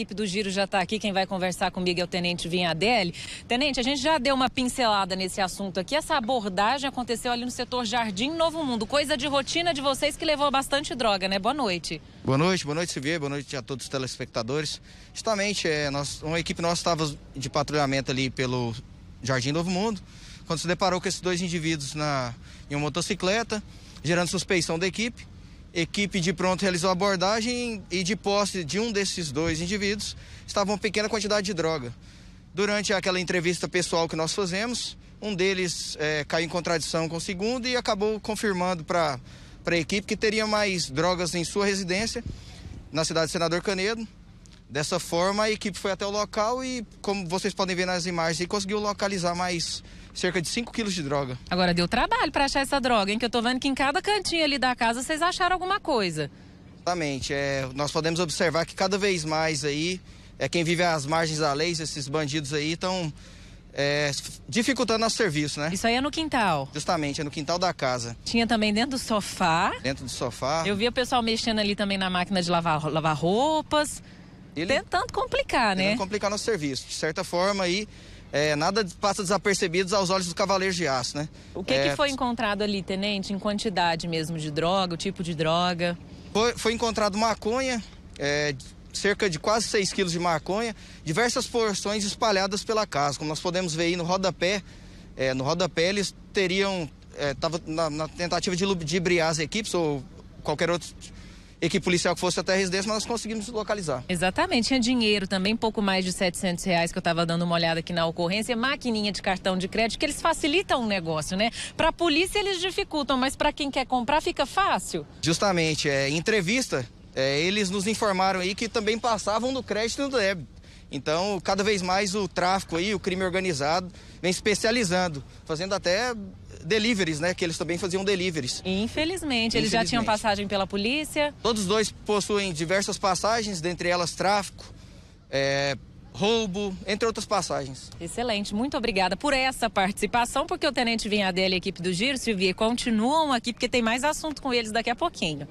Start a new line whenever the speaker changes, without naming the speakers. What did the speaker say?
equipe do Giro já está aqui. Quem vai conversar comigo é o Tenente Vinhadelli. Tenente, a gente já deu uma pincelada nesse assunto aqui. Essa abordagem aconteceu ali no setor Jardim Novo Mundo. Coisa de rotina de vocês que levou bastante droga, né? Boa noite.
Boa noite, boa noite, Silvia. Boa noite a todos os telespectadores. Justamente, é, nós, uma equipe nossa estava de patrulhamento ali pelo Jardim Novo Mundo, quando se deparou com esses dois indivíduos na, em uma motocicleta, gerando suspeição da equipe. Equipe de pronto realizou a abordagem e de posse de um desses dois indivíduos estava uma pequena quantidade de droga. Durante aquela entrevista pessoal que nós fazemos, um deles é, caiu em contradição com o segundo e acabou confirmando para a equipe que teria mais drogas em sua residência, na cidade de Senador Canedo. Dessa forma, a equipe foi até o local e, como vocês podem ver nas imagens, conseguiu localizar mais cerca de 5 quilos de droga.
Agora, deu trabalho para achar essa droga, hein? Que eu tô vendo que em cada cantinho ali da casa vocês acharam alguma coisa.
Exatamente. É, nós podemos observar que cada vez mais aí, é quem vive às margens da lei, esses bandidos aí estão é, dificultando nosso serviço, né? Isso aí é no quintal. Justamente, é no quintal da casa. Tinha também dentro do sofá. Dentro do sofá. Eu
vi o pessoal mexendo ali também na máquina de lavar, lavar roupas. Ele,
tentando complicar, né? Tentando complicar nosso serviço. De certa forma, aí, é, nada passa desapercebido aos olhos dos cavaleiros de aço, né? O que, é, que foi
encontrado ali, tenente, em quantidade mesmo de droga, o tipo de droga?
Foi, foi encontrado maconha, é, cerca de quase 6 quilos de maconha, diversas porções espalhadas pela casa. Como nós podemos ver aí no rodapé, é, no rodapé eles teriam, estava é, na, na, tentativa de ludibriar as equipes ou qualquer outro equipe policial que fosse até a residência, nós conseguimos localizar.
Exatamente, tinha dinheiro também, pouco mais de 700 reais que eu estava dando uma olhada aqui na ocorrência, maquininha de cartão de crédito, que eles facilitam o negócio, né? Para a polícia eles dificultam, mas para quem quer comprar fica fácil.
Justamente, é, em entrevista, é, eles nos informaram aí que também passavam do crédito e do débito. Então, cada vez mais o tráfico aí, o crime organizado, vem especializando, fazendo até deliveries, né? Que eles também faziam deliveries.
Infelizmente, eles já tinham passagem pela polícia?
Todos dois possuem diversas passagens, dentre elas tráfico, é, roubo, entre outras passagens.
Excelente, muito obrigada por essa participação, porque o Tenente Vinhadelli e a equipe do Giro, Silvia, continuam aqui, porque tem mais assunto com eles daqui a pouquinho.